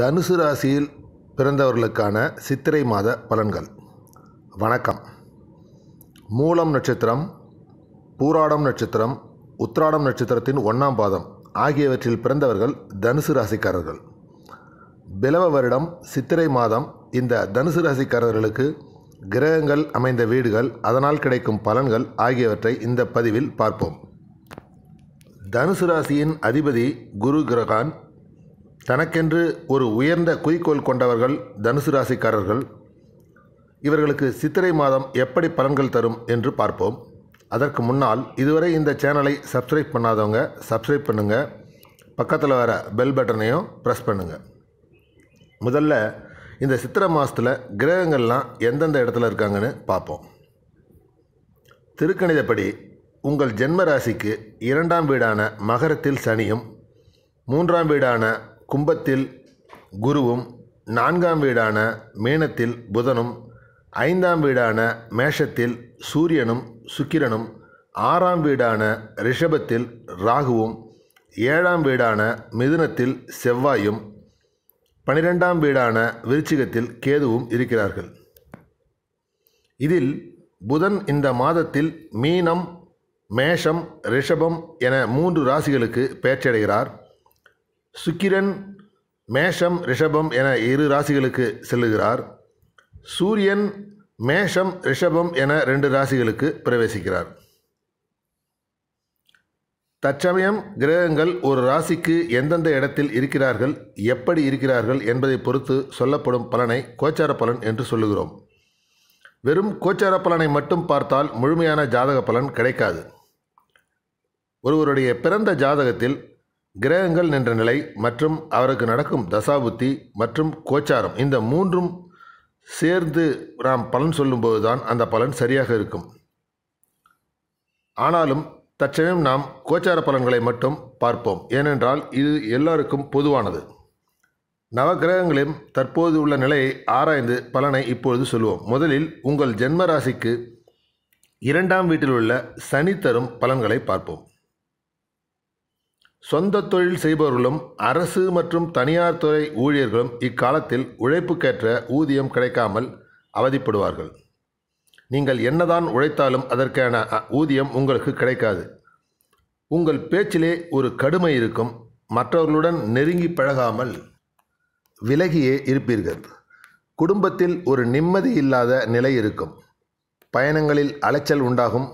தனுசு ராசியில் பிறந்தவர்களுக்கான சித்திரை மாத பலன்கள் வணக்கம் மூலம் நட்சத்திரம் பூராடம் நட்சத்திரம் உத்ராடம் நட்சத்திரத்தின் ஒன்றாம் பாதம் ஆகியவற்றில் பிறந்தவர்கள் தனுசு ராசிக்காரர்கள் பிளவ வருடம் சித்திரை மாதம் இந்த தனுசு ராசிக்காரர்களுக்கு கிரகங்கள் அமைந்த வீடுகள் அதனால் கிடைக்கும் பலன்கள் ஆகியவற்றை இந்த பதிவில் பார்ப்போம் தனுசு ராசியின் அதிபதி குரு கிரகான் தனக்கென்று ஒரு உயர்ந்த குறிக்கோள் கொண்டவர்கள் தனுசு ராசிக்காரர்கள் இவர்களுக்கு சித்திரை மாதம் எப்படி பலன்கள் தரும் என்று பார்ப்போம் அதற்கு முன்னால் இதுவரை இந்த சேனலை சப்ஸ்கிரைப் பண்ணாதவங்க சப்ஸ்கிரைப் பண்ணுங்கள் பக்கத்தில் வர பெல் பட்டனையும் ப்ரெஸ் பண்ணுங்கள் முதல்ல இந்த சித்திரை மாதத்தில் கிரகங்கள்லாம் எந்தெந்த இடத்துல இருக்காங்கன்னு பார்ப்போம் திருக்கணிதப்படி உங்கள் ஜென்ம ராசிக்கு இரண்டாம் வீடான மகரத்தில் சனியும் மூன்றாம் வீடான கும்பத்தில் குருவும் நான்காம் வீடான மீனத்தில் புதனும் ஐந்தாம் வீடான மேஷத்தில் சூரியனும் சுக்கிரனும் ஆறாம் வீடான ரிஷபத்தில் ராகுவும் ஏழாம் வீடான மிதுனத்தில் செவ்வாயும் பனிரெண்டாம் வீடான விருச்சிகத்தில் கேதுவும் இருக்கிறார்கள் இதில் புதன் இந்த மாதத்தில் மீனம் மேஷம் ரிஷபம் என மூன்று ராசிகளுக்கு பேச்சடைகிறார் சுக்கிரன் மேஷம் ரிஷபம் என இரு ராசிகளுக்கு செல்லுகிறார் சூரியன் மேஷம் ரிஷபம் என ரெண்டு ராசிகளுக்கு பிரவேசிக்கிறார் தற்சமயம் கிரகங்கள் ஒரு ராசிக்கு எந்தெந்த இடத்தில் இருக்கிறார்கள் எப்படி இருக்கிறார்கள் என்பதை பொறுத்து சொல்லப்படும் பலனை கோச்சார பலன் என்று சொல்லுகிறோம் வெறும் கோச்சார பலனை மட்டும் பார்த்தால் முழுமையான ஜாதக பலன் கிடைக்காது ஒருவருடைய பிறந்த ஜாதகத்தில் கிரகங்கள் நின்ற நிலை மற்றும் அவருக்கு நடக்கும் தசாபுத்தி மற்றும் கோச்சாரம் இந்த மூன்றும் சேர்ந்து நாம் பலன் சொல்லும்போது தான் அந்த பலன் சரியாக இருக்கும் ஆனாலும் தற்சமயம் நாம் கோச்சார பலன்களை மட்டும் பார்ப்போம் ஏனென்றால் இது எல்லாருக்கும் பொதுவானது நவகிரகங்களின் தற்போது உள்ள நிலையை ஆராய்ந்து பலனை இப்பொழுது சொல்லுவோம் முதலில் உங்கள் ஜென்ம ராசிக்கு இரண்டாம் வீட்டில் உள்ள சனி தரும் பலன்களை பார்ப்போம் சொந்த தொழில் செய்பவர்களும் அரசு மற்றும் தனியார் துறை ஊழியர்களும் இக்காலத்தில் உழைப்புக்கேற்ற ஊதியம் கிடைக்காமல் அவதிப்படுவார்கள் நீங்கள் என்னதான் உழைத்தாலும் அதற்கான ஊதியம் உங்களுக்கு கிடைக்காது உங்கள் பேச்சிலே ஒரு கடுமை இருக்கும் மற்றவர்களுடன் நெருங்கி பழகாமல் விலகியே இருப்பீர்கள் குடும்பத்தில் ஒரு நிம்மதி இல்லாத நிலை இருக்கும் பயணங்களில் அலைச்சல் உண்டாகும்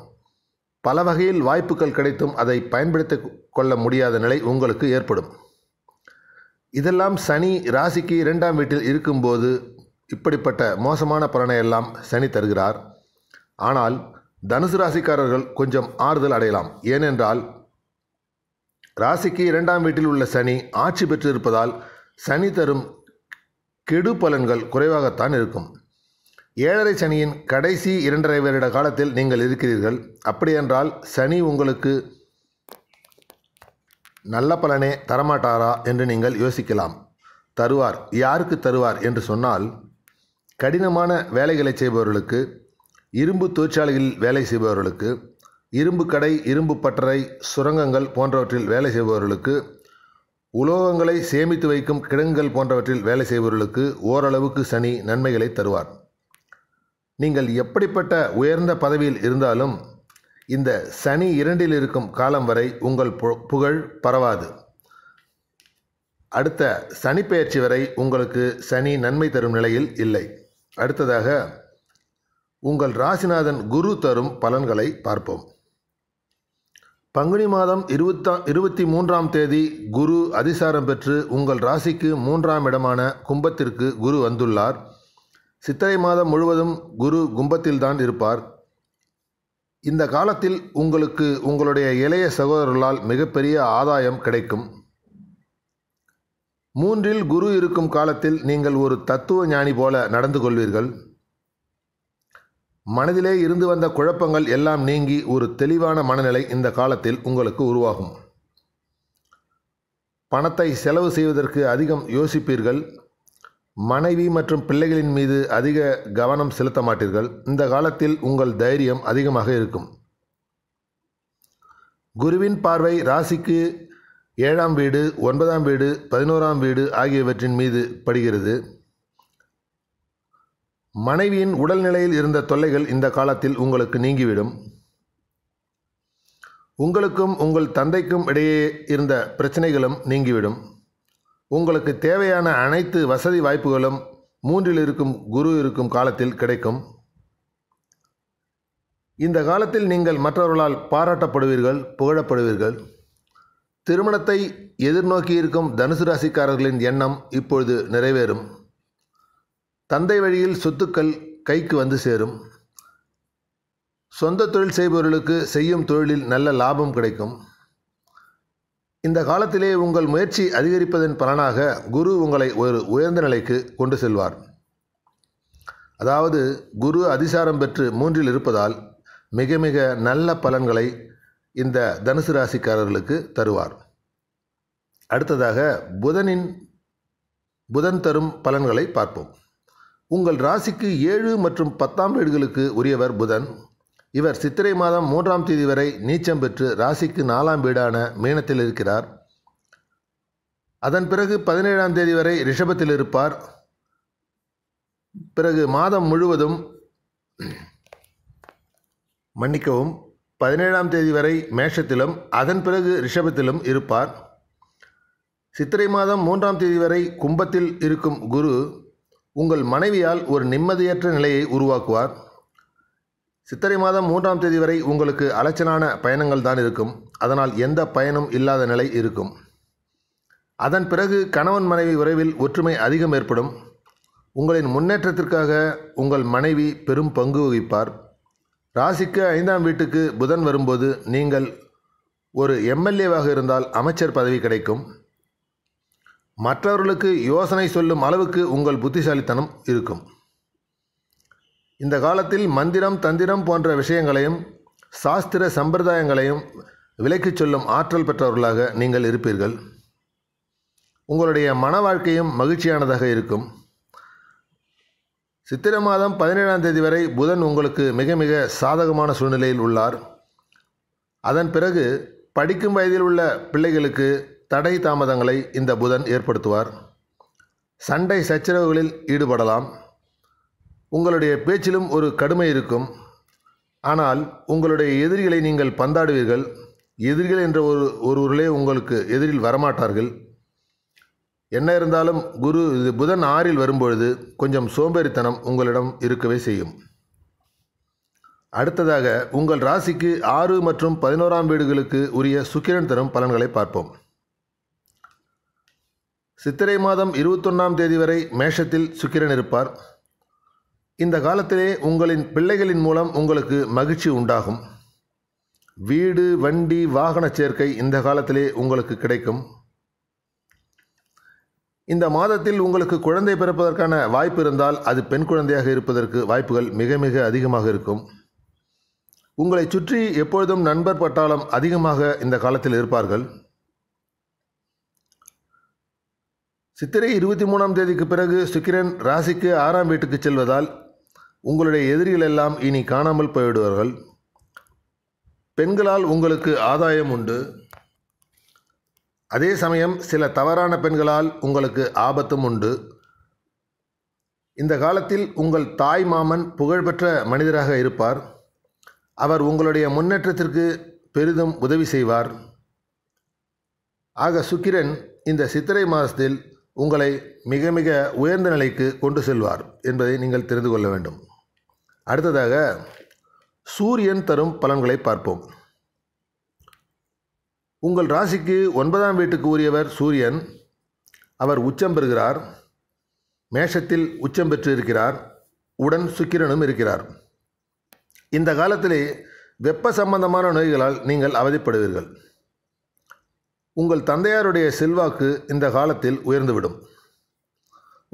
பல வகையில் வாய்ப்புகள் கிடைத்தும் அதை பயன்படுத்தி கொள்ள முடியாத நிலை உங்களுக்கு ஏற்படும் இதெல்லாம் சனி ராசிக்கு இரண்டாம் வீட்டில் இருக்கும்போது இப்படிப்பட்ட மோசமான பலனை எல்லாம் சனி தருகிறார் ஆனால் தனுசு ராசிக்காரர்கள் கொஞ்சம் ஆறுதல் அடையலாம் ஏனென்றால் ராசிக்கு இரண்டாம் வீட்டில் உள்ள சனி ஆட்சி பெற்றிருப்பதால் சனி தரும் கெடு பலன்கள் குறைவாகத்தான் இருக்கும் ஏழரை சனியின் கடைசி இரண்டரை வருட காலத்தில் நீங்கள் இருக்கிறீர்கள் அப்படியென்றால் சனி உங்களுக்கு நல்ல பலனே தரமாட்டாரா என்று நீங்கள் யோசிக்கலாம் தருவார் யாருக்கு தருவார் என்று சொன்னால் கடினமான வேலைகளை செய்பவர்களுக்கு இரும்பு தொழிற்சாலையில் வேலை செய்பவர்களுக்கு இரும்பு கடை இரும்பு பட்டறை சுரங்கங்கள் போன்றவற்றில் வேலை செய்பவர்களுக்கு உலோகங்களை சேமித்து வைக்கும் கிடங்குகள் போன்றவற்றில் வேலை செய்பவர்களுக்கு ஓரளவுக்கு சனி நன்மைகளை தருவார் நீங்கள் எப்படிப்பட்ட உயர்ந்த பதவியில் இருந்தாலும் இந்த சனி இரண்டில் இருக்கும் காலம் வரை உங்கள் புகழ் பரவாது அடுத்த சனி பயிற்சி வரை உங்களுக்கு சனி நன்மை தரும் நிலையில் இல்லை அடுத்ததாக உங்கள் ராசிநாதன் குரு தரும் பலன்களை பார்ப்போம் பங்குனி மாதம் இருபத்தா இருபத்தி மூன்றாம் தேதி குரு அதிசாரம் பெற்று உங்கள் ராசிக்கு மூன்றாம் இடமான கும்பத்திற்கு குரு வந்துள்ளார் சித்திரை மாதம் முழுவதும் குரு கும்பத்தில்தான் இருப்பார் இந்த காலத்தில் உங்களுக்கு உங்களுடைய இளைய சகோதரர்களால் மிகப்பெரிய ஆதாயம் கிடைக்கும் மூன்றில் குரு இருக்கும் காலத்தில் நீங்கள் ஒரு தத்துவ ஞானி போல நடந்து கொள்வீர்கள் மனதிலே இருந்து வந்த குழப்பங்கள் எல்லாம் நீங்கி ஒரு தெளிவான மனநிலை இந்த காலத்தில் உங்களுக்கு உருவாகும் பணத்தை செலவு செய்வதற்கு அதிகம் யோசிப்பீர்கள் மனைவி மற்றும் பிள்ளைகளின் மீது அதிக கவனம் செலுத்த மாட்டீர்கள் இந்த காலத்தில் உங்கள் தைரியம் அதிகமாக இருக்கும் குருவின் பார்வை ராசிக்கு ஏழாம் வீடு ஒன்பதாம் வீடு பதினோராம் வீடு ஆகியவற்றின் மீது படுகிறது மனைவியின் உடல்நிலையில் இருந்த தொல்லைகள் இந்த காலத்தில் உங்களுக்கு நீங்கிவிடும் உங்களுக்கும் உங்கள் தந்தைக்கும் இடையே இருந்த பிரச்சனைகளும் நீங்கிவிடும் உங்களுக்கு தேவையான அனைத்து வசதி வாய்ப்புகளும் மூன்றில் இருக்கும் குரு இருக்கும் காலத்தில் கிடைக்கும் இந்த காலத்தில் நீங்கள் மற்றவர்களால் பாராட்டப்படுவீர்கள் புகழப்படுவீர்கள் திருமணத்தை எதிர்நோக்கி இருக்கும் தனுசு ராசிக்காரர்களின் எண்ணம் இப்பொழுது நிறைவேறும் தந்தை வழியில் சொத்துக்கள் கைக்கு வந்து சேரும் சொந்த தொழில் செய்பவர்களுக்கு செய்யும் தொழிலில் நல்ல லாபம் கிடைக்கும் இந்த காலத்திலே உங்கள் முயற்சி அதிகரிப்பதன் பலனாக குரு உங்களை ஒரு உயர்ந்த நிலைக்கு கொண்டு செல்வார் அதாவது குரு அதிசாரம் பெற்று மூன்றில் இருப்பதால் மிக மிக நல்ல பலன்களை இந்த தனுசு ராசிக்காரர்களுக்கு தருவார் அடுத்ததாக புதனின் புதன் தரும் பலன்களை பார்ப்போம் உங்கள் ராசிக்கு ஏழு மற்றும் பத்தாம் வீடுகளுக்கு உரியவர் புதன் இவர் சித்திரை மாதம் மூன்றாம் தேதி வரை நீச்சம் பெற்று ராசிக்கு நாலாம் வீடான மீனத்தில் இருக்கிறார் அதன் பிறகு பதினேழாம் தேதி வரை ரிஷபத்தில் இருப்பார் பிறகு மாதம் முழுவதும் மன்னிக்கவும் பதினேழாம் தேதி வரை மேஷத்திலும் அதன் பிறகு ரிஷபத்திலும் இருப்பார் சித்திரை மாதம் மூன்றாம் தேதி வரை கும்பத்தில் இருக்கும் குரு உங்கள் மனைவியால் ஒரு நிம்மதியற்ற நிலையை உருவாக்குவார் சித்திரை மாதம் மூன்றாம் தேதி வரை உங்களுக்கு அலைச்சலான பயணங்கள் தான் இருக்கும் அதனால் எந்த பயனும் இல்லாத நிலை இருக்கும் அதன் பிறகு கணவன் மனைவி உறவில் ஒற்றுமை அதிகம் ஏற்படும் உங்களின் முன்னேற்றத்திற்காக உங்கள் மனைவி பெரும் பங்கு வகிப்பார் ராசிக்கு ஐந்தாம் வீட்டுக்கு புதன் வரும்போது நீங்கள் ஒரு எம்எல்ஏவாக இருந்தால் அமைச்சர் பதவி கிடைக்கும் மற்றவர்களுக்கு யோசனை சொல்லும் அளவுக்கு உங்கள் புத்திசாலித்தனம் இருக்கும் இந்த காலத்தில் மந்திரம் தந்திரம் போன்ற விஷயங்களையும் சாஸ்திர சம்பிரதாயங்களையும் விலக்கிச் சொல்லும் ஆற்றல் பெற்றவர்களாக நீங்கள் இருப்பீர்கள் உங்களுடைய மன வாழ்க்கையும் மகிழ்ச்சியானதாக இருக்கும் சித்திரை மாதம் பதினேழாம் தேதி வரை புதன் உங்களுக்கு மிக மிக சாதகமான சூழ்நிலையில் உள்ளார் அதன் பிறகு படிக்கும் வயதில் உள்ள பிள்ளைகளுக்கு தடை தாமதங்களை இந்த புதன் ஏற்படுத்துவார் சண்டை சச்சரவுகளில் ஈடுபடலாம் உங்களுடைய பேச்சிலும் ஒரு கடுமை இருக்கும் ஆனால் உங்களுடைய எதிரிகளை நீங்கள் பந்தாடுவீர்கள் எதிரிகள் என்ற ஒரு ஒருவர்களே உங்களுக்கு எதிரில் வரமாட்டார்கள் என்ன இருந்தாலும் குரு இது புதன் ஆறில் வரும்பொழுது கொஞ்சம் சோம்பேறித்தனம் உங்களிடம் இருக்கவே செய்யும் அடுத்ததாக உங்கள் ராசிக்கு ஆறு மற்றும் பதினோராம் வீடுகளுக்கு உரிய சுக்கிரன் தரும் பலன்களை பார்ப்போம் சித்திரை மாதம் இருபத்தொன்னாம் தேதி வரை மேஷத்தில் சுக்கிரன் இருப்பார் இந்த காலத்திலே உங்களின் பிள்ளைகளின் மூலம் உங்களுக்கு மகிழ்ச்சி உண்டாகும் வீடு வண்டி வாகன சேர்க்கை இந்த காலத்திலே உங்களுக்கு கிடைக்கும் இந்த மாதத்தில் உங்களுக்கு குழந்தை பிறப்பதற்கான வாய்ப்பு இருந்தால் அது பெண் குழந்தையாக இருப்பதற்கு வாய்ப்புகள் மிக மிக அதிகமாக இருக்கும் உங்களை சுற்றி எப்பொழுதும் நண்பர் பட்டாளம் அதிகமாக இந்த காலத்தில் இருப்பார்கள் சித்திரை இருபத்தி மூணாம் தேதிக்கு பிறகு சுக்கிரன் ராசிக்கு ஆறாம் வீட்டுக்கு செல்வதால் உங்களுடைய எதிரிகள் எல்லாம் இனி காணாமல் போயிடுவார்கள் பெண்களால் உங்களுக்கு ஆதாயம் உண்டு அதே சமயம் சில தவறான பெண்களால் உங்களுக்கு ஆபத்தும் உண்டு இந்த காலத்தில் உங்கள் தாய் மாமன் புகழ்பெற்ற மனிதராக இருப்பார் அவர் உங்களுடைய முன்னேற்றத்திற்கு பெரிதும் உதவி செய்வார் ஆக சுக்கிரன் இந்த சித்திரை மாதத்தில் உங்களை மிக மிக உயர்ந்த நிலைக்கு கொண்டு செல்வார் என்பதை நீங்கள் தெரிந்து கொள்ள வேண்டும் அடுத்ததாக சூரியன் தரும் பலன்களை பார்ப்போம் உங்கள் ராசிக்கு ஒன்பதாம் வீட்டுக்கு உரியவர் சூரியன் அவர் உச்சம் பெறுகிறார் மேஷத்தில் உச்சம் பெற்று இருக்கிறார் உடன் சுக்கிரனும் இருக்கிறார் இந்த காலத்திலே வெப்ப சம்பந்தமான நோய்களால் நீங்கள் அவதிப்படுவீர்கள் உங்கள் தந்தையாருடைய செல்வாக்கு இந்த காலத்தில் உயர்ந்துவிடும்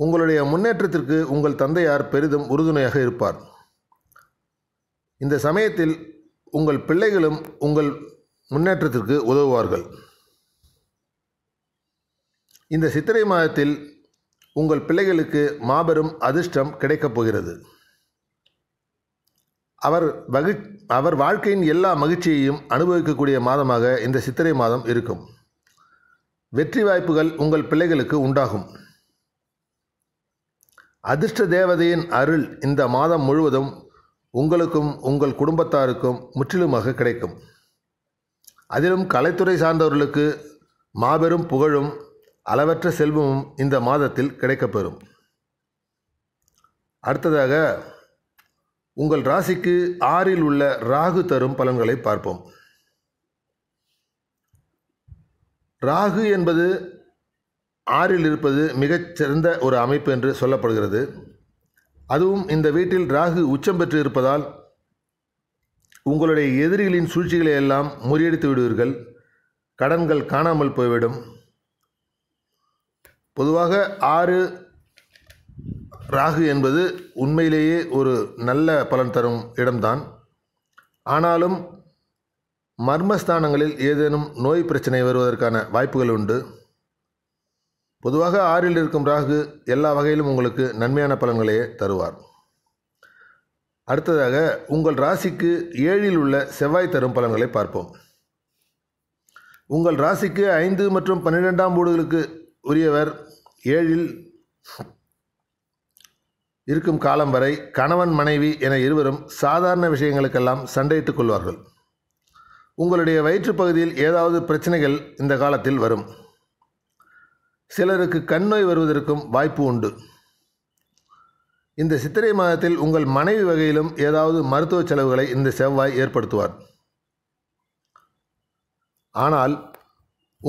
உங்களுடைய முன்னேற்றத்திற்கு உங்கள் தந்தையார் பெரிதும் உறுதுணையாக இருப்பார் இந்த சமயத்தில் உங்கள் பிள்ளைகளும் உங்கள் முன்னேற்றத்திற்கு உதவுவார்கள் இந்த சித்திரை மாதத்தில் உங்கள் பிள்ளைகளுக்கு மாபெரும் அதிர்ஷ்டம் கிடைக்கப் போகிறது அவர் வகி அவர் வாழ்க்கையின் எல்லா மகிழ்ச்சியையும் அனுபவிக்கக்கூடிய மாதமாக இந்த சித்திரை மாதம் இருக்கும் வெற்றி வாய்ப்புகள் உங்கள் பிள்ளைகளுக்கு உண்டாகும் அதிர்ஷ்ட தேவதையின் அருள் இந்த மாதம் முழுவதும் உங்களுக்கும் உங்கள் குடும்பத்தாருக்கும் முற்றிலுமாக கிடைக்கும் அதிலும் கலைத்துறை சார்ந்தவர்களுக்கு மாபெரும் புகழும் அளவற்ற செல்வமும் இந்த மாதத்தில் கிடைக்கப்பெறும் அடுத்ததாக உங்கள் ராசிக்கு ஆறில் உள்ள ராகு தரும் பலன்களை பார்ப்போம் ராகு என்பது ஆறில் இருப்பது மிகச்சிறந்த ஒரு அமைப்பு என்று சொல்லப்படுகிறது அதுவும் இந்த வீட்டில் ராகு உச்சம் பெற்று இருப்பதால் உங்களுடைய எதிரிகளின் சூழ்ச்சிகளை எல்லாம் முறியடித்து விடுவீர்கள் கடன்கள் காணாமல் போய்விடும் பொதுவாக ஆறு ராகு என்பது உண்மையிலேயே ஒரு நல்ல பலன் தரும் இடம்தான் ஆனாலும் மர்மஸ்தானங்களில் ஏதேனும் நோய் பிரச்சனை வருவதற்கான வாய்ப்புகள் உண்டு பொதுவாக ஆறில் இருக்கும் ராகு எல்லா வகையிலும் உங்களுக்கு நன்மையான பலன்களையே தருவார் அடுத்ததாக உங்கள் ராசிக்கு ஏழில் உள்ள செவ்வாய் தரும் பலன்களை பார்ப்போம் உங்கள் ராசிக்கு ஐந்து மற்றும் பன்னிரெண்டாம் வீடுகளுக்கு உரியவர் ஏழில் இருக்கும் காலம் வரை கணவன் மனைவி என இருவரும் சாதாரண விஷயங்களுக்கெல்லாம் சண்டையிட்டுக் கொள்வார்கள் உங்களுடைய வயிற்றுப்பகுதியில் பகுதியில் ஏதாவது பிரச்சனைகள் இந்த காலத்தில் வரும் சிலருக்கு கண்ணோய் வருவதற்கும் வாய்ப்பு உண்டு இந்த சித்திரை மாதத்தில் உங்கள் மனைவி வகையிலும் ஏதாவது மருத்துவ செலவுகளை இந்த செவ்வாய் ஏற்படுத்துவார் ஆனால்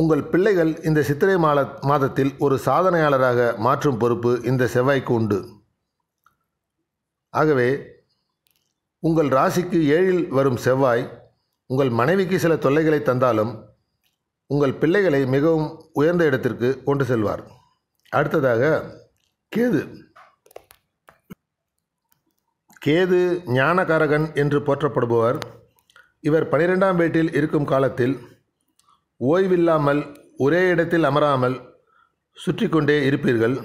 உங்கள் பிள்ளைகள் இந்த சித்திரை மாத மாதத்தில் ஒரு சாதனையாளராக மாற்றும் பொறுப்பு இந்த செவ்வாய்க்கு உண்டு ஆகவே உங்கள் ராசிக்கு ஏழில் வரும் செவ்வாய் உங்கள் மனைவிக்கு சில தொல்லைகளை தந்தாலும் உங்கள் பிள்ளைகளை மிகவும் உயர்ந்த இடத்திற்கு கொண்டு செல்வார் அடுத்ததாக கேது கேது ஞானகாரகன் என்று போற்றப்படுபவர் இவர் பனிரெண்டாம் வீட்டில் இருக்கும் காலத்தில் ஓய்வில்லாமல் ஒரே இடத்தில் அமராமல் சுற்றி கொண்டே இருப்பீர்கள்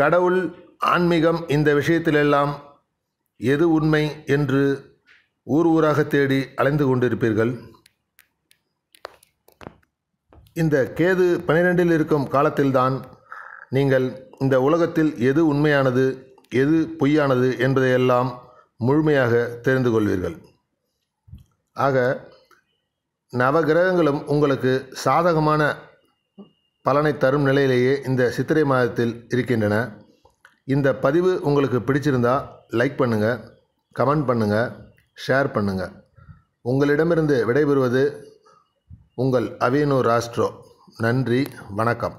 கடவுள் ஆன்மீகம் இந்த விஷயத்திலெல்லாம் எது உண்மை என்று ஊர் ஊராக தேடி அலைந்து கொண்டிருப்பீர்கள் இந்த கேது பனிரெண்டில் இருக்கும் காலத்தில்தான் நீங்கள் இந்த உலகத்தில் எது உண்மையானது எது பொய்யானது என்பதையெல்லாம் முழுமையாக தெரிந்து கொள்வீர்கள் ஆக நவகிரகங்களும் உங்களுக்கு சாதகமான பலனை தரும் நிலையிலேயே இந்த சித்திரை மாதத்தில் இருக்கின்றன இந்த பதிவு உங்களுக்கு பிடிச்சிருந்தால் லைக் பண்ணுங்கள் கமெண்ட் பண்ணுங்கள் ஷேர் பண்ணுங்கள் உங்களிடமிருந்து விடைபெறுவது உங்கள் அவியனூர் ராஸ்ட்ரோ நன்றி வணக்கம்